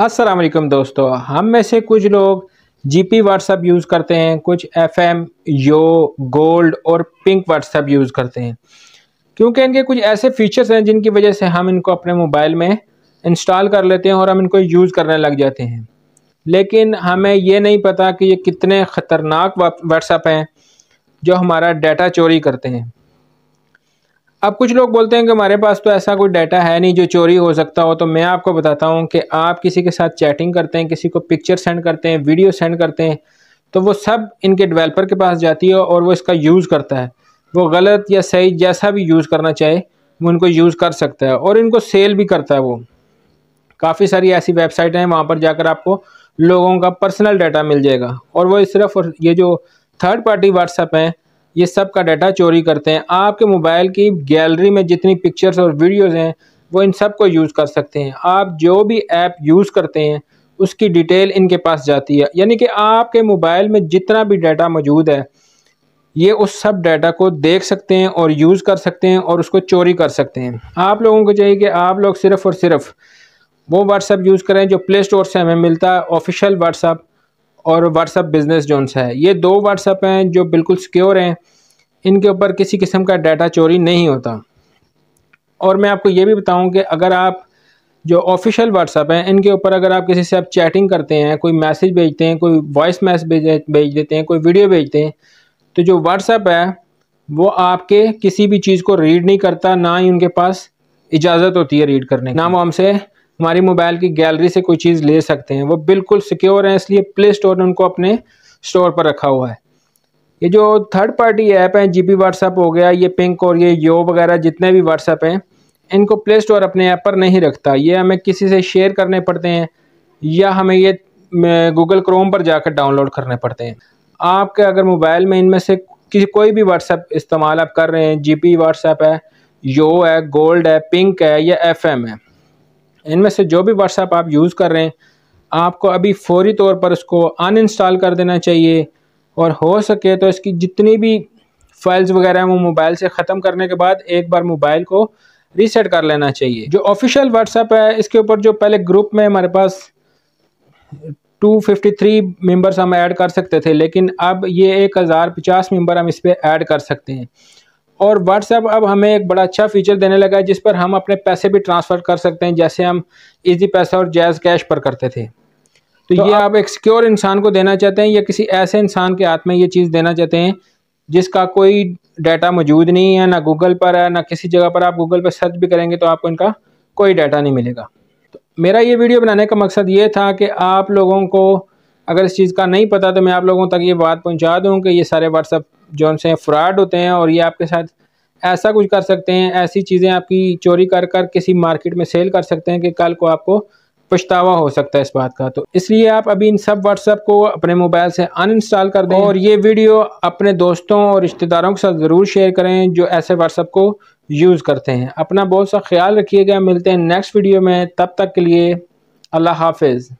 अस्सलाम वालेकुम दोस्तों हम में से कुछ लोग जीपी व्हाट्सअप यूज़ करते हैं कुछ एफएम यो गोल्ड और पिंक व्हाट्सअप यूज़ करते हैं क्योंकि इनके कुछ ऐसे फीचर्स हैं जिनकी वजह से हम इनको अपने मोबाइल में इंस्टॉल कर लेते हैं और हम इनको यूज़ करने लग जाते हैं लेकिन हमें ये नहीं पता कि ये कितने ख़तरनाक व्हाट्सअप हैं जो हमारा डाटा चोरी करते हैं अब कुछ लोग बोलते हैं कि हमारे पास तो ऐसा कोई डाटा है नहीं जो चोरी हो सकता हो तो मैं आपको बताता हूँ कि आप किसी के साथ चैटिंग करते हैं किसी को पिक्चर सेंड करते हैं वीडियो सेंड करते हैं तो वो सब इनके डेवलपर के पास जाती है और वो इसका यूज़ करता है वो गलत या सही जैसा भी यूज़ करना चाहे वो इनको यूज़ कर सकता है और इनको सेल भी करता है वो काफ़ी सारी ऐसी वेबसाइट हैं वहाँ पर जाकर आपको लोगों का पर्सनल डाटा मिल जाएगा और वो सिर्फ ये जो थर्ड पार्टी व्हाट्सएप हैं ये सब का डाटा चोरी करते हैं आपके मोबाइल की गैलरी में जितनी पिक्चर्स और वीडियोज़ हैं वो इन सब को यूज़ कर सकते हैं आप जो भी ऐप यूज़ करते हैं उसकी डिटेल इनके पास जाती है यानी कि आपके मोबाइल में जितना भी डाटा मौजूद है ये उस सब डाटा को देख सकते हैं और यूज़ कर सकते हैं और उसको चोरी कर सकते हैं आप लोगों को चाहिए कि आप लोग सिर्फ़ और सिर्फ वो व्हाट्सअप यूज़ करें जो प्ले स्टोर से हमें मिलता है ऑफिशियल व्हाट्सअप और व्हाट्सअप बिज़नेस जोन है ये दो व्हाट्सअप हैं जो बिल्कुल सिक्योर हैं इनके ऊपर किसी किस्म का डाटा चोरी नहीं होता और मैं आपको ये भी बताऊं कि अगर आप जो ऑफिशियल व्हाट्सएप हैं इनके ऊपर अगर आप किसी से आप चैटिंग करते हैं कोई मैसेज भेजते हैं कोई वॉइस मैसेज भेज देते हैं कोई वीडियो भेजते हैं तो जो व्हाट्सएप है वो आपके किसी भी चीज़ को रीड नहीं करता ना ही उनके पास इजाज़त होती है रीड करने ना वो हमसे हमारी मोबाइल की गैलरी से कोई चीज़ ले सकते हैं वो बिल्कुल सिक्योर हैं इसलिए प्ले स्टोर ने उनको अपने स्टोर पर रखा हुआ है ये जो थर्ड पार्टी ऐप हैं पी व्हाट्सएप हो गया ये पिंक और ये यो वगैरह जितने भी व्हाट्सएप हैं इनको प्ले स्टोर अपने ऐप पर नहीं रखता ये हमें किसी से शेयर करने पड़ते हैं या हमें ये गूगल क्रोम पर जाकर डाउनलोड करने पड़ते हैं आपके अगर मोबाइल में इनमें से किसी कोई भी व्हाट्सएप इस्तेमाल आप कर रहे हैं जी पी व्हाट्सएप है यो है गोल्ड है पिंक है या एम है इनमें से जो भी व्हाट्सएप आप यूज़ कर रहे हैं आपको अभी फौरी तौर पर उसको अनइंस्टॉल कर देना चाहिए और हो सके तो इसकी जितनी भी फाइल्स वगैरह हैं वो मोबाइल से ख़त्म करने के बाद एक बार मोबाइल को रीसेट कर लेना चाहिए जो ऑफिशियल व्हाट्सएप है इसके ऊपर जो पहले ग्रुप में हमारे पास 253 मेंबर्स हम ऐड कर सकते थे लेकिन अब ये एक हज़ार पचास मेम्बर हम इस पर ऐड कर सकते हैं और व्हाट्सएप अब हमें एक बड़ा अच्छा फीचर देने लगा है जिस पर हम अपने पैसे भी ट्रांसफ़र कर सकते हैं जैसे हम इजी पैसा और जैज़ कैश पर करते थे तो, तो, ये आप, एक सिक्योर इंसान को देना चाहते हैं या किसी ऐसे इंसान के हाथ में ये चीज़ देना चाहते हैं जिसका कोई डाटा मौजूद नहीं है ना गूगल पर है ना किसी जगह पर आप गूगल पर सर्च भी करेंगे तो आपको इनका कोई डाटा नहीं मिलेगा तो मेरा ये वीडियो बनाने का मकसद ये था कि आप लोगों को अगर इस चीज़ का नहीं पता तो मैं आप लोगों तक ये बात पहुंचा दूं कि ये सारे व्हाट्सअप जो उनसे फ्रॉड होते हैं और ये आपके साथ ऐसा कुछ कर सकते हैं ऐसी चीज़ें आपकी चोरी कर कर किसी मार्केट में सेल कर सकते हैं कि कल को आपको पछतावा हो सकता है इस बात का तो इसलिए आप अभी इन सब व्हाट्सएप को अपने मोबाइल से अनइंस्टॉल कर दें और ये वीडियो अपने दोस्तों और रिश्तेदारों के साथ ज़रूर शेयर करें जो ऐसे व्हाट्सएप को यूज़ करते हैं अपना बहुत सा ख्याल रखिएगा मिलते हैं नेक्स्ट वीडियो में तब तक के लिए अल्लाह हाफिज़